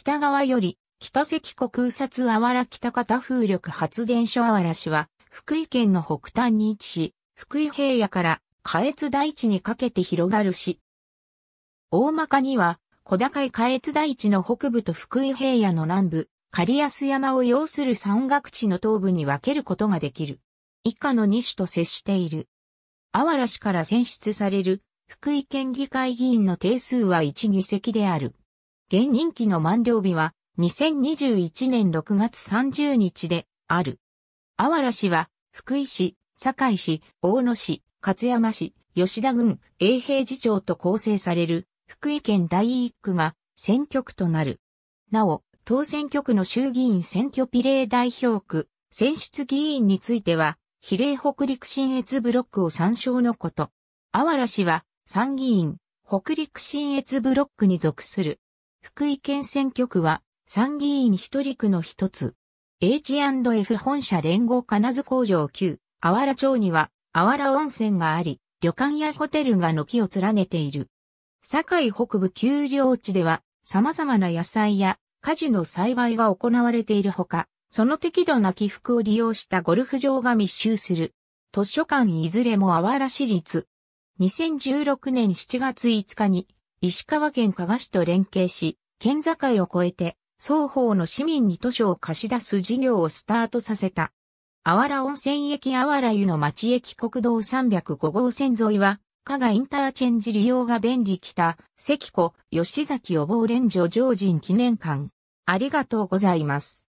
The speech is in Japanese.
北側より、北関国空撮あわら北方風力発電所あわら市は、福井県の北端に位置し、福井平野から下越大地にかけて広がる市。大まかには、小高い下越大地の北部と福井平野の南部、狩安山を要する山岳地の東部に分けることができる。以下の2種と接している。あわら市から選出される福井県議会議員の定数は1議席である。現任期の満了日は2021年6月30日である。あわら市は福井市、堺市、大野市、勝山市、吉田郡、永平次町と構成される福井県第一区が選挙区となる。なお、当選挙区の衆議院選挙比例代表区、選出議員については、比例北陸新越ブロックを参照のこと。あわら市は参議院、北陸新越ブロックに属する。福井県選挙区は参議院一人区の一つ。H&F 本社連合金津工場旧、あわら町には、あわら温泉があり、旅館やホテルが軒を連ねている。堺北部丘陵地では、様々な野菜や果樹の栽培が行われているほか、その適度な起伏を利用したゴルフ場が密集する。図書館いずれもあわら市立。2016年7月5日に石川県加賀市と連携し、県境を越えて、双方の市民に図書を貸し出す事業をスタートさせた。あわら温泉駅あわら湯の町駅国道305号線沿いは、加賀インターチェンジ利用が便利北、関子、吉崎予防連所常人記念館。ありがとうございます。